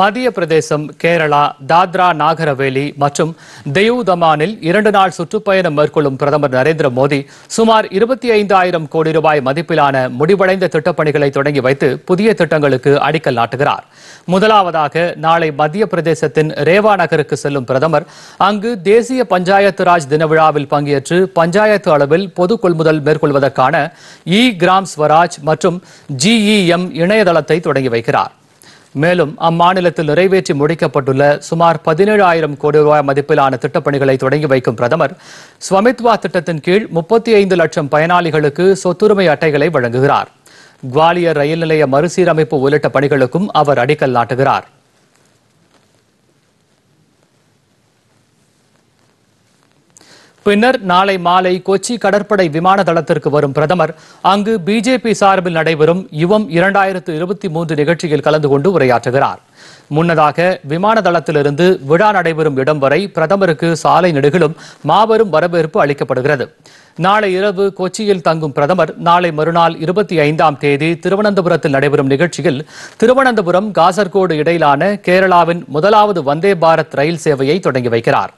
மத்திய பிரதேசம் கேரளா தாத்ரா நாகரவேலி மற்றும் தெயூ தமானில் இரண்டு நாள் சுற்றுப்பயணம் மேற்கொள்ளும் பிரதமர் நரேந்திர மோடி சுமார் இருபத்தி ஐந்து ஆயிரம் கோடி ரூபாய் மதிப்பிலான முடிவடைந்த திட்டப்பணிகளை தொடங்கி வைத்து புதிய திட்டங்களுக்கு அடிக்கல் நாட்டுகிறார் முதலாவதாக நாளை மத்திய பிரதேசத்தின் ரேவா நகருக்கு செல்லும் பிரதமர் அங்கு தேசிய பஞ்சாயத்து ராஜ் தினவிழாவில் பங்கேற்று பஞ்சாயத்து அளவில் பொது கொள்முதல் மேற்கொள்வதற்கான இ கிராம் ஸ்வராஜ் மற்றும் ஜிஇஎம் இணையதளத்தை தொடங்கி வைக்கிறார் மேலும் அம்மாநிலத்தில் நிறைவேற்றி முடிக்கப்பட்டுள்ள சுமார் பதினேழு ஆயிரம் கோடி ரூபாய் மதிப்பிலான திட்டப்பணிகளை தொடங்கி வைக்கும் பிரதமர் ஸ்வமித்வா திட்டத்தின் கீழ் முப்பத்தி ஐந்து லட்சம் பயனாளிகளுக்கு சொத்துரிமை அட்டைகளை வழங்குகிறார் குவாலியர் ரயில் நிலைய மறுசீரமைப்பு உள்ளிட்ட பணிகளுக்கும் அவர் அடிக்கல் நாட்டுகிறார் பின்னர் நாளை மாலை கொச்சி கடற்படை விமான தளத்திற்கு வரும் பிரதமர் அங்கு பிஜேபி சார்பில் நடைபெறும் யுவம் இரண்டாயிரத்து இருபத்தி மூன்று நிகழ்ச்சியில் கலந்து கொண்டு உரையாற்றுகிறார் முன்னதாக விமான தளத்திலிருந்து விழா நடைபெறும் இடம் வரை பிரதமருக்கு சாலை நெடுகிலும் மாபெரும் வரவேற்பு அளிக்கப்படுகிறது நாளை இரவு கொச்சியில் தங்கும் பிரதமர் நாளை மறுநாள் இருபத்தி ஐந்தாம் தேதி திருவனந்தபுரத்தில் நடைபெறும் நிகழ்ச்சியில் திருவனந்தபுரம் காசர்கோடு இடையிலான கேரளாவின் முதலாவது வந்தே பாரத் ரயில் சேவையை தொடங்கி வைக்கிறார்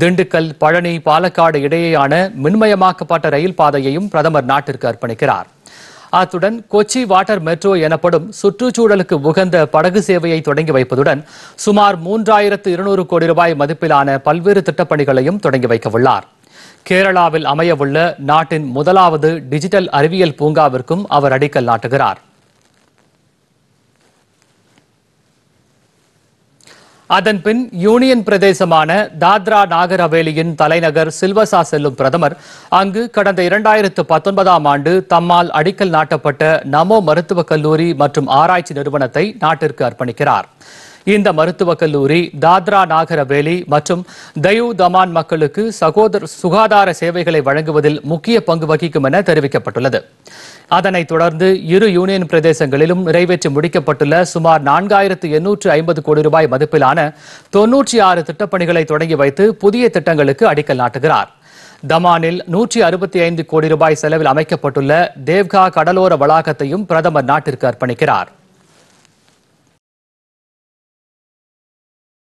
திண்டுக்கல் பழனி பாலக்காடு இடையேயான மின்மயமாக்கப்பட்ட ரயில் பாதையையும் பிரதமர் நாட்டிற்கு அர்ப்பணிக்கிறார் அத்துடன் கொச்சி வாட்டர் மெட்ரோ எனப்படும் சுற்றுச்சூழலுக்கு உகந்த படகு சேவையை தொடங்கி வைப்பதுடன் சுமார் மூன்றாயிரத்து இருநூறு கோடி ரூபாய் மதிப்பிலான பல்வேறு திட்டப்பணிகளையும் தொடங்கி வைக்கவுள்ளார் கேரளாவில் அமையவுள்ள நாட்டின் முதலாவது டிஜிட்டல் அறிவியல் பூங்காவிற்கும் அவர் அடிக்கல் நாட்டுகிறார் அதன்பின் யூனியன் பிரதேசமான தாத்ரா நாகர் தலைநகர் சில்வசா செல்லும் பிரதமர் அங்கு கடந்த இரண்டாயிரத்து பத்தொன்பதாம் ஆண்டு தம்மால் அடிக்கல் நாட்டப்பட்ட நமோ மருத்துவக் கல்லூரி மற்றும் ஆராய்ச்சி நிறுவனத்தை நாட்டிற்கு அர்ப்பணிக்கிறார் இந்த மருத்துவக் கல்லூரி தாத்ரா நாகரவேலி மற்றும் தயு தமான் மக்களுக்கு சகோதர சுகாதார சேவைகளை வழங்குவதில் முக்கிய பங்கு வகிக்கும் என தெரிவிக்கப்பட்டுள்ளது அதனைத் தொடர்ந்து இரு யூனியன் பிரதேசங்களிலும் நிறைவேற்றி முடிக்கப்பட்டுள்ள சுமார் நான்காயிரத்து எண்ணூற்று ஐம்பது கோடி ரூபாய் மதிப்பிலான தொன்னூற்றி ஆறு திட்டப்பணிகளை தொடங்கி வைத்து புதிய திட்டங்களுக்கு அடிக்கல் நாட்டுகிறார் தமானில் நூற்றி அறுபத்தி ஐந்து கோடி ரூபாய் செலவில் அமைக்கப்பட்டுள்ள தேவ்கா கடலோர வளாகத்தையும் பிரதமர் நாட்டிற்கு அர்ப்பணிக்கிறார்